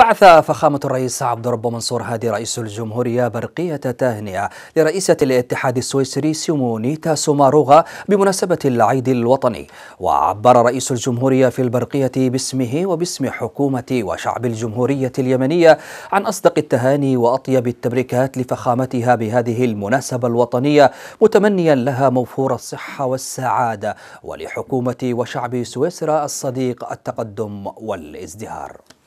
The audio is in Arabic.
بعث فخامة الرئيس عبد الرب منصور هادي رئيس الجمهورية برقية تهنئة لرئيسة الاتحاد السويسري سيمونيتا سوماروغا بمناسبة العيد الوطني وعبر رئيس الجمهورية في البرقية باسمه وباسم حكومة وشعب الجمهورية اليمنية عن أصدق التهاني وأطيب التبريكات لفخامتها بهذه المناسبة الوطنية متمنيا لها موفور الصحة والسعادة ولحكومة وشعب سويسرا الصديق التقدم والازدهار